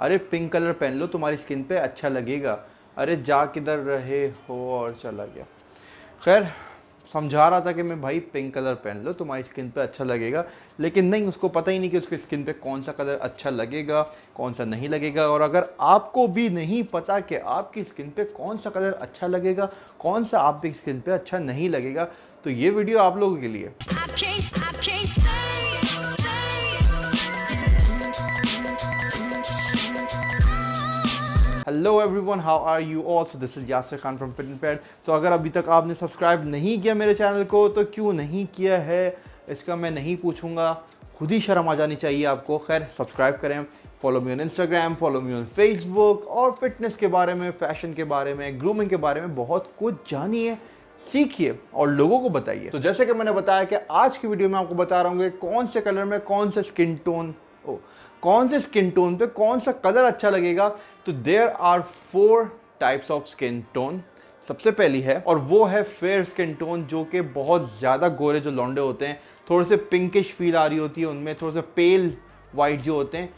अरे pink colour पहन लो तुम्हारी स्किन पे अच्छा लगेगा अरे जा किधर रहे हो और चला गया खैर समझा रहा था कि मैं भाई पिंक कलर पहन लो तुम्हारी स्किन पे अच्छा लगेगा लेकिन नहीं उसको पता ही नहीं कि उसकी स्किन पे कौन सा कलर अच्छा लगेगा कौन सा नहीं लगेगा और अगर आपको भी नहीं पता कि आपकी स्किन पे कौन सा कलर अच्छा लगेगा कौन सा आपकी स्किन पे अच्छा नहीं लगेगा तो ये वीडियो आप लोगों के लिए hello everyone how are you all so this is Yasar Khan from fit and pad तो अगर अभी तक आपने सब्सक्राइब नहीं किया मेरे चैनल को तो क्यों नहीं किया है इसका मैं नहीं पूछूंगा खुद ही शर्म आ जानी चाहिए आपको खैर सब्सक्राइब करें follow me on Instagram follow me on Facebook और फिटनेस के बारे में फैशन के बारे में ग्रूमिंग के बारे में बहुत कुछ जानिए सीखिए और लोगों को बताइए तो जैसे कि मैंने बताया कि आज की वीडियो में आपको बता रहा हूँ कौन से कलर में कौन से स्किन टोन ओ कौन से स्किन टोन पे कौन सा कलर अच्छा लगेगा तो there are four types of skin tone सबसे पहली है और वो है फेयर स्किन टोन जो कि बहुत ज़्यादा गोरे जो लौंडे होते हैं थोड़े से पिंकिश फील आ रही होती है उनमें थोड़े से पेल वाइट जो होते हैं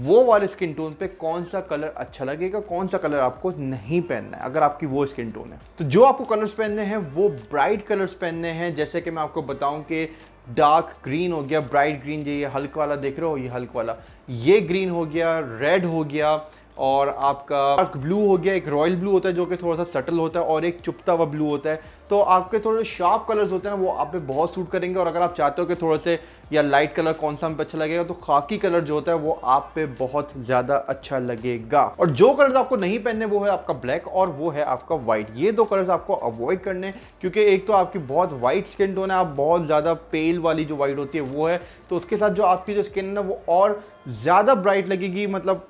वो वाले स्किन टोन पे कौन सा कलर अच्छा लगेगा कौन सा कलर आपको नहीं पहनना है अगर आपकी वो स्किन टोन है तो जो आपको कलर्स पहनने हैं वो ब्राइट कलर्स पहनने हैं जैसे कि मैं आपको बताऊं कि डार्क ग्रीन हो गया ब्राइट ग्रीन जो ये हल्क वाला देख रहे हो ये हल्क वाला ये ग्रीन हो गया रेड हो गया और आपका डार्क ब्लू हो गया एक रॉयल ब्लू होता है जो कि थोड़ा सा सटल होता है और एक चुपता हुआ ब्लू होता है तो आपके थोड़े शार्प कलर्स होते हैं ना वो आप पे बहुत सूट करेंगे और अगर आप चाहते हो कि थोड़े से या लाइट कलर कौन सा हम पे अच्छा लगेगा तो खाकी कलर जो होता है वो आप पे बहुत ज़्यादा अच्छा लगेगा और जो कलर्स आपको नहीं पहनने वो है आपका ब्लैक और वो है आपका वाइट ये दो कलर्स आपको अवॉइड करने क्योंकि एक तो आपकी बहुत वाइट स्किन टोन है आप बहुत ज़्यादा पेल वाली जो वाइट होती है वो है तो उसके साथ जो आपकी जो स्किन है ना वो और ज़्यादा ब्राइट लगेगी मतलब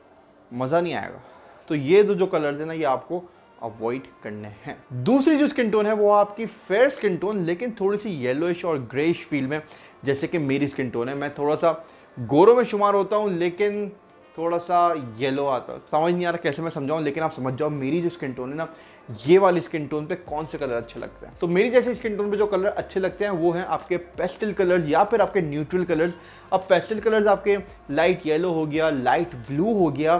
मज़ा नहीं आएगा तो ये दो जो कलर्स हैं ना ये आपको अवॉइड करने हैं दूसरी जो स्किन टोन है वो आपकी फेयर स्किन टोन लेकिन थोड़ी सी येलोइश और ग्रेइश फील में जैसे कि मेरी स्किन टोन है मैं थोड़ा सा गोरों में शुमार होता हूँ लेकिन थोड़ा सा येलो आता समझ नहीं आ रहा कैसे मैं समझाऊँ लेकिन आप समझ जाओ मेरी जो स्किन टोन है ना ये वाली स्किन टोन पे कौन से कलर अच्छे लगते हैं तो मेरी जैसे स्किन टोन पे जो कलर अच्छे लगते हैं वो हैं आपके पेस्टल कलर्स या फिर आपके न्यूट्रल कलर्स अब पेस्टल कलर्स आपके लाइट येलो हो गया लाइट ब्लू हो गया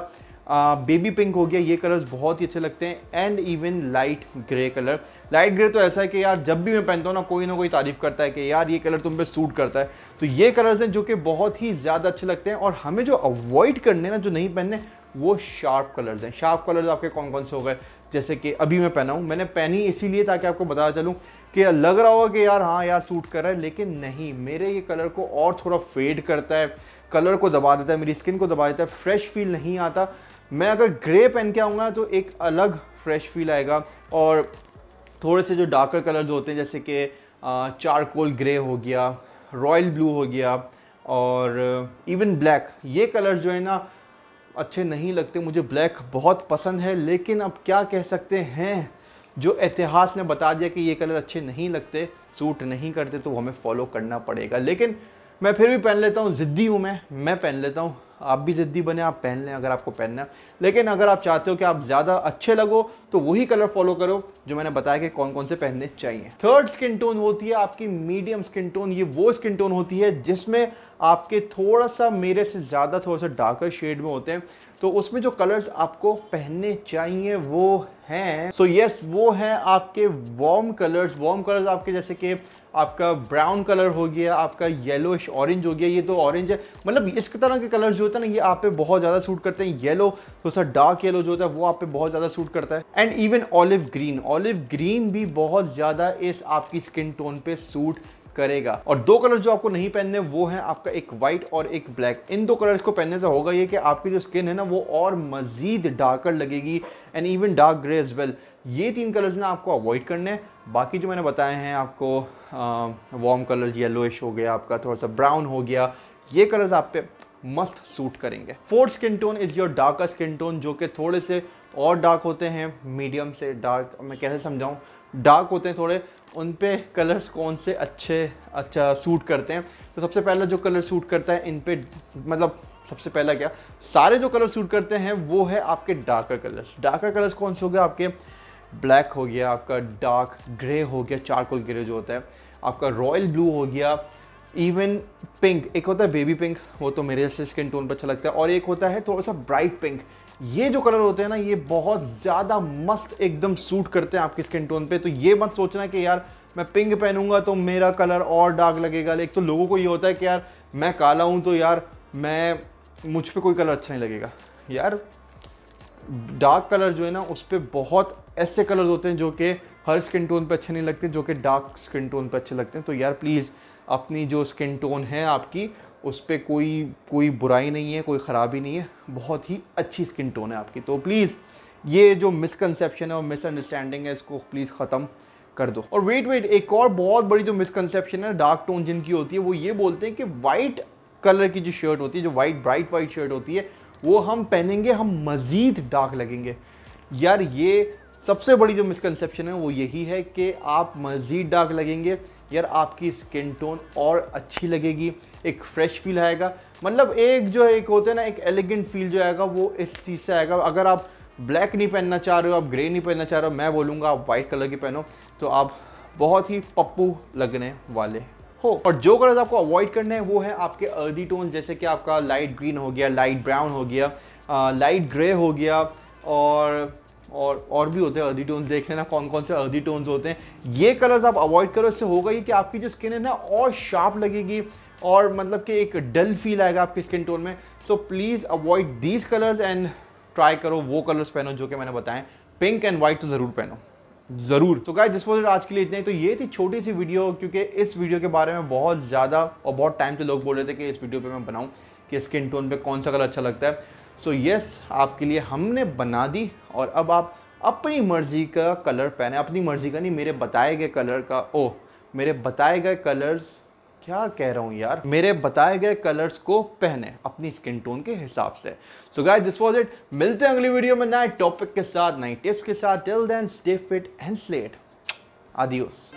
बेबी पिंक हो गया ये कलर्स बहुत ही अच्छे लगते हैं and even light grey colour light grey तो ऐसा है कि यार जब भी मैं पहनता हूँ ना कोई ना कोई तारीफ करता है कि यार ये कलर तुम पे सूट करता है तो ये कलर्स हैं जो कि बहुत ही ज़्यादा अच्छे लगते हैं और हमें जो अवॉइड करने ना जो नहीं पहनने वो शार्प कलर्स हैं शार्प कलर्स आपके कौन कौन से हो गए जैसे कि अभी मैं पहना हूँ मैंने पहनी इसीलिए ताकि आपको बता चलूँ कि लग रहा होगा कि यार हाँ यार सूट कर रहा है लेकिन नहीं मेरे ये कलर को और थोड़ा फेड करता है कलर को दबा देता है मेरी स्किन को दबा देता है फ्रेश फील नहीं आता मैं अगर ग्रे पहन के आऊँगा तो एक अलग फ्रेश फील आएगा और थोड़े से जो डार्कर कलर्स होते हैं जैसे कि चारकोल ग्रे हो गया रॉयल ब्लू हो गया और इवन ब्लैक ये कलर्स जो है ना अच्छे नहीं लगते मुझे ब्लैक बहुत पसंद है लेकिन अब क्या कह सकते हैं जो इतिहास ने बता दिया कि ये कलर अच्छे नहीं लगते सूट नहीं करते तो हमें फॉलो करना पड़ेगा लेकिन मैं फिर भी पहन लेता हूँ ज़िद्दी हूँ मैं मैं पहन लेता हूँ आप भी ज़िद्दी बने आप पहन लें अगर आपको पहनना लेकिन अगर आप चाहते हो कि आप ज़्यादा अच्छे लगो तो वही कलर फॉलो करो जो मैंने बताया कि कौन कौन से पहनने चाहिए थर्ड स्किन टोन होती है आपकी मीडियम स्किन टोन ये वो स्किन टोन होती है जिसमें आपके थोड़ा सा मेरे से ज़्यादा थोड़ा सा डार्कर शेड में होते हैं तो उसमें जो कलर्स आपको पहनने चाहिए वो हैं सो so यस yes, वो हैं आपके वार्म कलर्स वार्म कलर्स आपके जैसे कि आपका ब्राउन कलर हो गया आपका येलोश ऑरेंज हो गया ये तो ऑरेंज है मतलब इस तरह के कलर्स जो होते हैं ना ये आप पे बहुत ज़्यादा सूट करते हैं येलो थोड़ा सा डार्क येलो जो होता है वो आप पे बहुत ज़्यादा सूट करता है and even olive green olive green भी बहुत ज़्यादा इस आपकी स्किन टोन पे सूट करेगा और दो कलर जो आपको नहीं पहनने वो है आपका एक व्हाइट और एक ब्लैक इन दो कलर्स को पहनने से होगा ये कि आपकी जो स्किन है ना वो और मज़ीद डार्कर लगेगी and even dark grey as well ये तीन कलर्स ना आपको अवॉइड करने हैं बाकी जो मैंने बताए हैं आपको वार्म कलर्स येलोइश हो गया आपका थोड़ा सा ब्राउन हो गया ये कलर्स आप पे मस्त सूट करेंगे fourth skin tone is your dark skin tone जो कि थोड़े से और डार्क होते हैं मीडियम से डार्क मैं कैसे समझाऊँ डार्क होते हैं थोड़े उन पे कलर्स कौन से अच्छे अच्छा सूट करते हैं तो सबसे पहला जो कलर सूट करता है इन पे मतलब सबसे पहला क्या सारे जो कलर सूट करते हैं वो है आपके डार्कर कलर्स डार्कर कलर्स कौन से हो गए आपके ब्लैक हो गया आपका डार्क ग्रे हो गया चारकोल ग्रे जो होता है आपका रॉयल ब्लू हो गया इवन पिंक एक होता है बेबी पिंक वो तो मेरे जैसे स्किन टोन पर अच्छा लगता है और एक होता है थोड़ा सा ब्राइट पिंक ये जो कलर होते हैं ना ये बहुत ज़्यादा मस्त एकदम सूट करते हैं आपके स्किन टोन पे तो ये मत सोचना कि यार मैं पिंक पहनूंगा तो मेरा कलर और डार्क लगेगा एक तो लोगों को ये होता है कि यार मैं काला हूँ तो यार मैं मुझ पर कोई कलर अच्छा नहीं लगेगा यार डार्क कलर जो है ना उस पर बहुत ऐसे कलर्स होते हैं जो कि हर स्किन टोन पर अच्छे नहीं लगते जो कि डार्क स्किन टोन पर अच्छे लगते हैं तो यार प्लीज़ अपनी जो स्किन टोन है आपकी उस पर कोई कोई बुराई नहीं है कोई ख़राबी नहीं है बहुत ही अच्छी स्किन टोन है आपकी तो प्लीज़ ये जो मिसकनसेप्शन है और मिसअंडरस्टैंडिंग है इसको प्लीज़ ख़त्म कर दो और वेट वेट एक और बहुत बड़ी जो मिसकनसेप्शन है डार्क टोन जिनकी होती है वो ये बोलते हैं कि वाइट कलर की जो शर्ट होती है जो वाइट ब्राइट वाइट शर्ट होती है वो हम पहनेंगे हम मज़ीद डार्क लगेंगे यार ये सबसे बड़ी जो मिसकनसेप्शन है वो यही है कि आप मज़ीद डार्क लगेंगे यार आपकी स्किन टोन और अच्छी लगेगी एक फ्रेश फील आएगा मतलब एक जो एक होता है ना एक एलिगेंट फील जो आएगा वो इस चीज़ से आएगा अगर आप ब्लैक नहीं पहनना चाह रहे हो आप ग्रे नहीं पहनना चाह रहे हो मैं बोलूँगा आप वाइट कलर की पहनो तो आप बहुत ही पप्पू लगने वाले हो और जो कलर आपको अवॉइड करने हैं वो है आपके अर्दी टोन जैसे कि आपका लाइट ग्रीन हो गया लाइट ब्राउन हो गया लाइट ग्रे हो गया और और और भी होते हैं अर्दी टोन्स देख लेना कौन कौन से अर्दी टोन्स होते हैं ये कलर्स आप अवॉइड करो इससे होगा ये कि आपकी जो स्किन है ना और शार्प लगेगी और मतलब कि एक डल फील आएगा आपकी स्किन टोन में so please avoid these colours and try करो वो कलर्स पहनो जो कि मैंने बताएं पिंक एंड वाइट तो ज़रूर पहनो ज़रूर तो गाइस दिस वॉज आज के लिए इतना ही तो ये थी छोटी सी वीडियो क्योंकि इस वीडियो के बारे में बहुत ज़्यादा और बहुत टाइम से लोग बोल रहे थे कि इस वीडियो पर मैं बनाऊँ कि स्किन टोन पर कौन सा कलर अच्छा लगता है सो so यस yes, आपके लिए हमने बना दी और अब आप अपनी मर्ज़ी का कलर पहने अपनी मर्ज़ी का नहीं मेरे बताए गए कलर का ओ मेरे बताए गए कलर्स क्या कह रहा हूँ यार मेरे बताए गए कलर्स को पहने अपनी स्किन टोन के हिसाब से so guys this was it मिलते हैं अगली वीडियो में नए टॉपिक के साथ नए टिप्स के साथ till then stay fit and slate adios